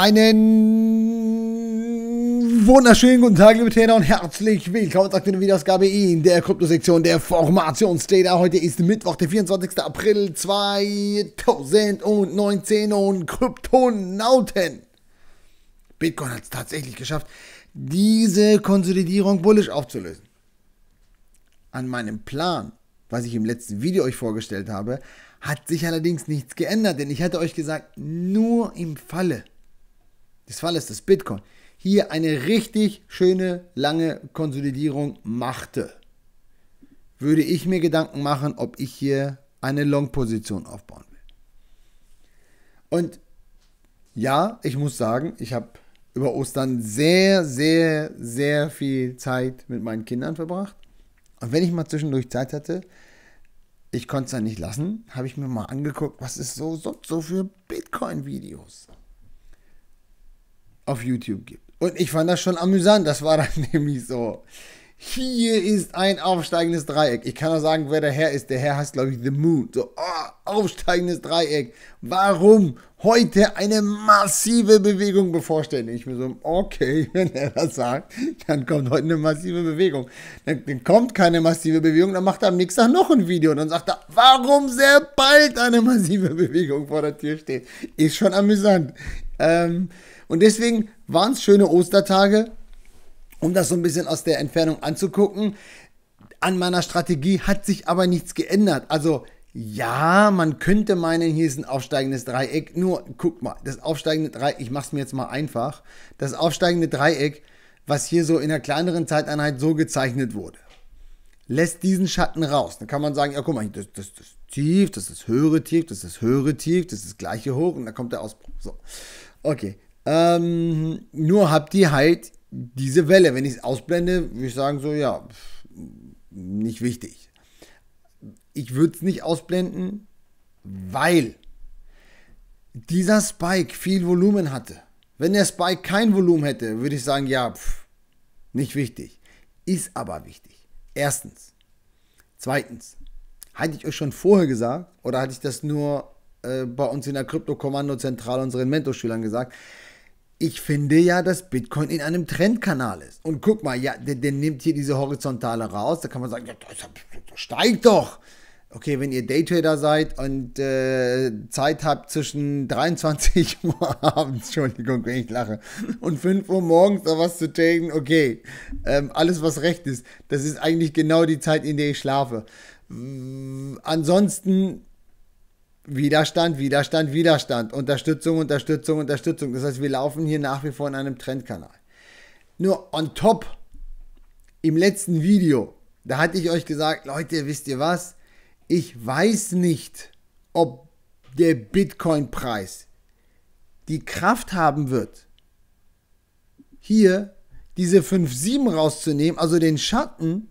Einen wunderschönen guten Tag, liebe Trainer, und herzlich willkommen zu einer Videosgabe in der Kryptosektion der Formationsdata. Heute ist Mittwoch, der 24. April 2019 und Kryptonauten. Bitcoin hat es tatsächlich geschafft, diese Konsolidierung bullisch aufzulösen. An meinem Plan, was ich im letzten Video euch vorgestellt habe, hat sich allerdings nichts geändert, denn ich hatte euch gesagt, nur im Falle des Falles des Bitcoin hier eine richtig schöne lange Konsolidierung machte, würde ich mir Gedanken machen, ob ich hier eine Long-Position aufbauen will. Und ja, ich muss sagen, ich habe über Ostern sehr, sehr, sehr viel Zeit mit meinen Kindern verbracht. Und wenn ich mal zwischendurch Zeit hatte, ich konnte es ja nicht lassen, habe ich mir mal angeguckt, was ist so sonst so für Bitcoin-Videos auf YouTube gibt. Und ich fand das schon amüsant. Das war dann nämlich so. Hier ist ein aufsteigendes Dreieck. Ich kann nur sagen, wer der Herr ist. Der Herr heißt, glaube ich, The Moon. So, oh, aufsteigendes Dreieck. Warum heute eine massive Bewegung bevorstehen? Ich mir so, okay, wenn er das sagt, dann kommt heute eine massive Bewegung. Dann, dann kommt keine massive Bewegung, dann macht er am nächsten Tag noch ein Video und dann sagt er, warum sehr bald eine massive Bewegung vor der Tür steht. Ist schon amüsant. Ähm, und deswegen waren es schöne Ostertage, um das so ein bisschen aus der Entfernung anzugucken. An meiner Strategie hat sich aber nichts geändert. Also ja, man könnte meinen, hier ist ein aufsteigendes Dreieck. Nur guck mal, das aufsteigende Dreieck, ich mache es mir jetzt mal einfach. Das aufsteigende Dreieck, was hier so in der kleineren Zeiteinheit so gezeichnet wurde, lässt diesen Schatten raus. Dann kann man sagen, ja guck mal, das, das, das Tief, das ist höhere Tief, das ist höhere Tief, das ist das gleiche hoch und dann kommt der Ausbruch. So. Okay, ähm, nur habt ihr halt diese Welle. Wenn ich es ausblende, würde ich sagen, so ja, nicht wichtig. Ich würde es nicht ausblenden, weil dieser Spike viel Volumen hatte. Wenn der Spike kein Volumen hätte, würde ich sagen, ja, pf, nicht wichtig. Ist aber wichtig. Erstens. Zweitens. Hatte ich euch schon vorher gesagt oder hatte ich das nur äh, bei uns in der Krypto-Kommando-Zentrale unseren Mentorschülern gesagt? ich finde ja, dass Bitcoin in einem Trendkanal ist. Und guck mal, ja, der, der nimmt hier diese Horizontale raus. Da kann man sagen, ja, das, das steigt doch. Okay, wenn ihr Daytrader seid und äh, Zeit habt zwischen 23 Uhr abends, Entschuldigung, wenn ich lache, und 5 Uhr morgens da was zu taken, okay, ähm, alles was recht ist, das ist eigentlich genau die Zeit, in der ich schlafe. Mm, ansonsten Widerstand, Widerstand, Widerstand, Unterstützung, Unterstützung, Unterstützung. Das heißt, wir laufen hier nach wie vor in einem Trendkanal. Nur on top, im letzten Video, da hatte ich euch gesagt, Leute, wisst ihr was? Ich weiß nicht, ob der Bitcoin-Preis die Kraft haben wird, hier diese 5,7 rauszunehmen, also den Schatten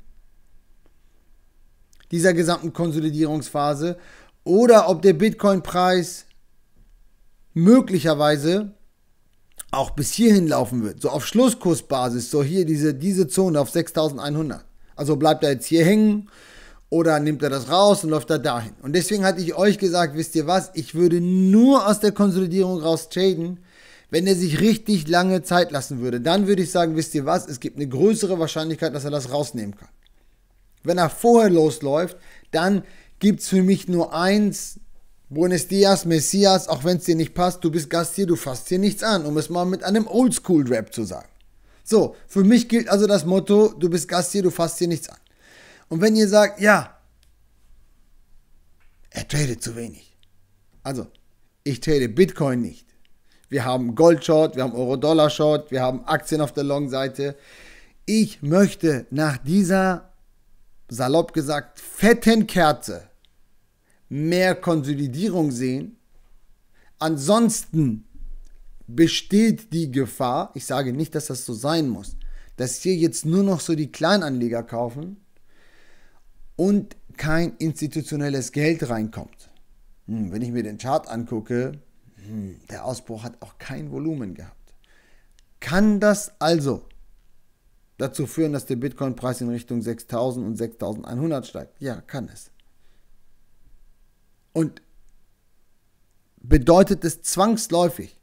dieser gesamten Konsolidierungsphase oder ob der Bitcoin-Preis möglicherweise auch bis hierhin laufen wird. So auf Schlusskursbasis, so hier diese, diese Zone auf 6100. Also bleibt er jetzt hier hängen oder nimmt er das raus und läuft er dahin. Und deswegen hatte ich euch gesagt, wisst ihr was, ich würde nur aus der Konsolidierung raus traden, wenn er sich richtig lange Zeit lassen würde. Dann würde ich sagen, wisst ihr was, es gibt eine größere Wahrscheinlichkeit, dass er das rausnehmen kann. Wenn er vorher losläuft, dann gibt es für mich nur eins. Buenos Dias, Messias, auch wenn es dir nicht passt, du bist Gast hier, du fasst hier nichts an, um es mal mit einem Oldschool-Rap zu sagen. So, für mich gilt also das Motto, du bist Gast hier, du fasst hier nichts an. Und wenn ihr sagt, ja, er tradet zu wenig. Also, ich trade Bitcoin nicht. Wir haben Gold-Short, wir haben Euro-Dollar-Short, wir haben Aktien auf der Long-Seite. Ich möchte nach dieser, salopp gesagt, fetten Kerze mehr Konsolidierung sehen. Ansonsten besteht die Gefahr, ich sage nicht, dass das so sein muss, dass hier jetzt nur noch so die Kleinanleger kaufen und kein institutionelles Geld reinkommt. Hm, wenn ich mir den Chart angucke, hm, der Ausbruch hat auch kein Volumen gehabt. Kann das also dazu führen, dass der Bitcoin-Preis in Richtung 6000 und 6100 steigt? Ja, kann es. Und bedeutet es zwangsläufig,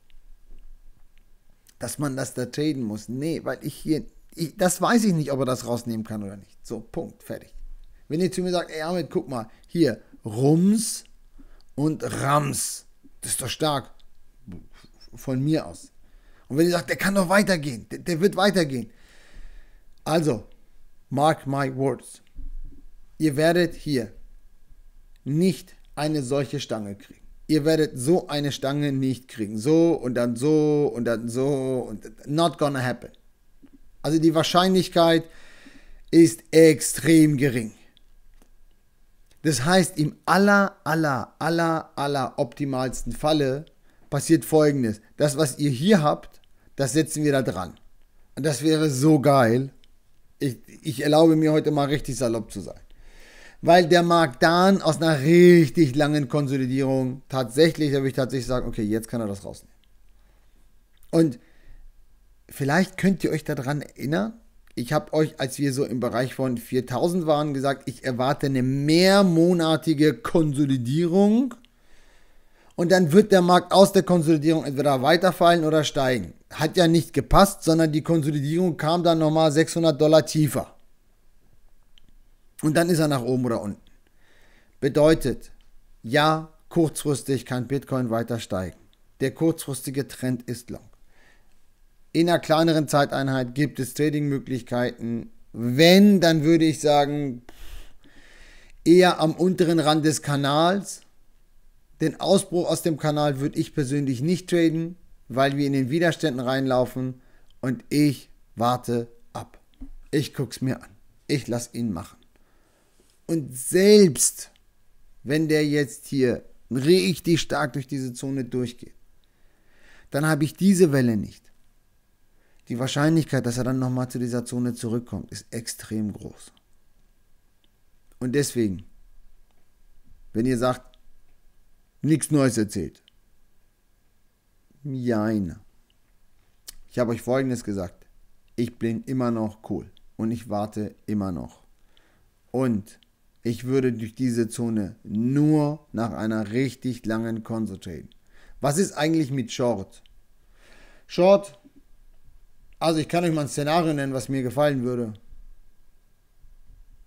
dass man das da traden muss? Nee, weil ich hier, ich, das weiß ich nicht, ob er das rausnehmen kann oder nicht. So, Punkt, fertig. Wenn ihr zu mir sagt, ey Ahmed, guck mal, hier, Rums und Rams, das ist doch stark. Von mir aus. Und wenn ihr sagt, der kann doch weitergehen, der, der wird weitergehen. Also, mark my words. Ihr werdet hier nicht eine solche Stange kriegen. Ihr werdet so eine Stange nicht kriegen. So und dann so und dann so und not gonna happen. Also die Wahrscheinlichkeit ist extrem gering. Das heißt, im aller, aller, aller, aller optimalsten Falle passiert folgendes. Das, was ihr hier habt, das setzen wir da dran. Und das wäre so geil. Ich, ich erlaube mir heute mal richtig salopp zu sein weil der Markt dann aus einer richtig langen Konsolidierung tatsächlich, da würde ich tatsächlich sagen, okay, jetzt kann er das rausnehmen. Und vielleicht könnt ihr euch daran erinnern, ich habe euch, als wir so im Bereich von 4000 waren, gesagt, ich erwarte eine mehrmonatige Konsolidierung. Und dann wird der Markt aus der Konsolidierung entweder weiterfallen oder steigen. Hat ja nicht gepasst, sondern die Konsolidierung kam dann nochmal 600 Dollar tiefer. Und dann ist er nach oben oder unten. Bedeutet, ja, kurzfristig kann Bitcoin weiter steigen. Der kurzfristige Trend ist long. In einer kleineren Zeiteinheit gibt es Trading-Möglichkeiten. Wenn, dann würde ich sagen, eher am unteren Rand des Kanals. Den Ausbruch aus dem Kanal würde ich persönlich nicht traden, weil wir in den Widerständen reinlaufen und ich warte ab. Ich gucke es mir an. Ich lasse ihn machen. Und selbst wenn der jetzt hier richtig stark durch diese Zone durchgeht, dann habe ich diese Welle nicht. Die Wahrscheinlichkeit, dass er dann nochmal zu dieser Zone zurückkommt, ist extrem groß. Und deswegen, wenn ihr sagt, nichts Neues erzählt, jein. Ich habe euch Folgendes gesagt. Ich bin immer noch cool und ich warte immer noch. Und ich würde durch diese Zone nur nach einer richtig langen Konzentrieren. Was ist eigentlich mit Short? Short, also ich kann euch mal ein Szenario nennen, was mir gefallen würde.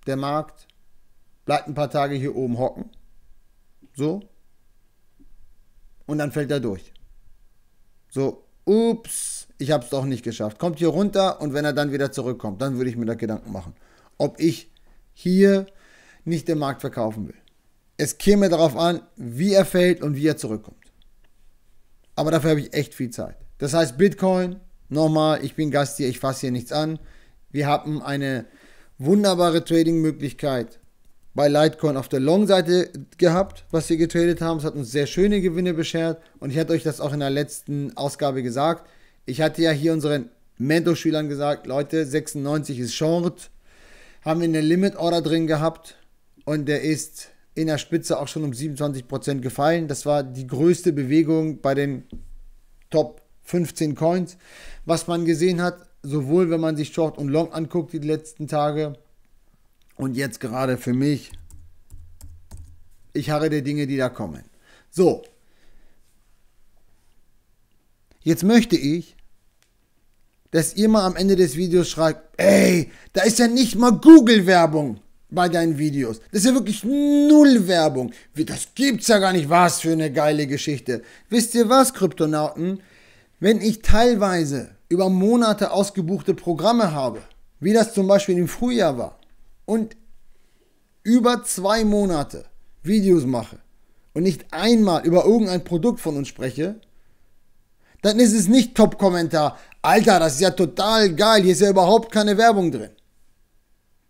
Der Markt bleibt ein paar Tage hier oben hocken. So. Und dann fällt er durch. So, ups, ich habe es doch nicht geschafft. Kommt hier runter und wenn er dann wieder zurückkommt, dann würde ich mir da Gedanken machen, ob ich hier nicht dem Markt verkaufen will. Es käme darauf an, wie er fällt und wie er zurückkommt. Aber dafür habe ich echt viel Zeit. Das heißt, Bitcoin, nochmal, ich bin Gast hier, ich fasse hier nichts an. Wir haben eine wunderbare Trading-Möglichkeit bei Litecoin auf der Long-Seite gehabt, was wir getradet haben. Es hat uns sehr schöne Gewinne beschert und ich hatte euch das auch in der letzten Ausgabe gesagt. Ich hatte ja hier unseren Mentorschülern gesagt, Leute, 96 ist Short. Haben wir eine Limit-Order drin gehabt und der ist in der Spitze auch schon um 27% gefallen. Das war die größte Bewegung bei den Top 15 Coins, was man gesehen hat, sowohl wenn man sich Short und Long anguckt die letzten Tage und jetzt gerade für mich. Ich harre der Dinge, die da kommen. So. Jetzt möchte ich, dass ihr mal am Ende des Videos schreibt, ey, da ist ja nicht mal Google-Werbung bei deinen Videos. Das ist ja wirklich null Werbung. Das gibt's ja gar nicht. Was für eine geile Geschichte. Wisst ihr was, Kryptonauten? Wenn ich teilweise über Monate ausgebuchte Programme habe, wie das zum Beispiel im Frühjahr war, und über zwei Monate Videos mache und nicht einmal über irgendein Produkt von uns spreche, dann ist es nicht Top-Kommentar. Alter, das ist ja total geil. Hier ist ja überhaupt keine Werbung drin.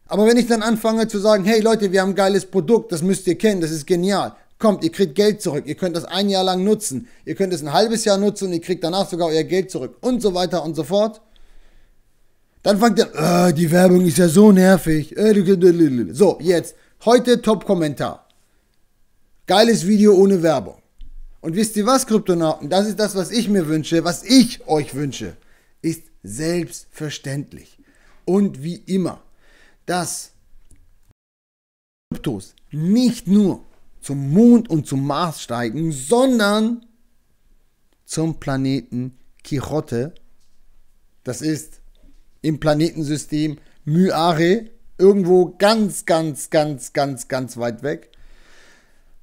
Aber wenn ich dann anfange zu sagen, hey Leute, wir haben ein geiles Produkt, das müsst ihr kennen, das ist genial. Kommt, ihr kriegt Geld zurück, ihr könnt das ein Jahr lang nutzen, ihr könnt es ein halbes Jahr nutzen und ihr kriegt danach sogar euer Geld zurück und so weiter und so fort. Dann fangt ihr, äh, die Werbung ist ja so nervig. Äh, so, jetzt, heute Top-Kommentar. Geiles Video ohne Werbung. Und wisst ihr was, Kryptonauten? Das ist das, was ich mir wünsche, was ich euch wünsche. Ist selbstverständlich. Und wie immer dass Kryptos nicht nur zum Mond und zum Mars steigen, sondern zum Planeten Quijote. Das ist im Planetensystem Myare, irgendwo ganz, ganz, ganz, ganz, ganz weit weg.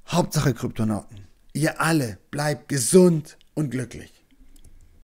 Hauptsache Kryptonauten. Ihr alle bleibt gesund und glücklich.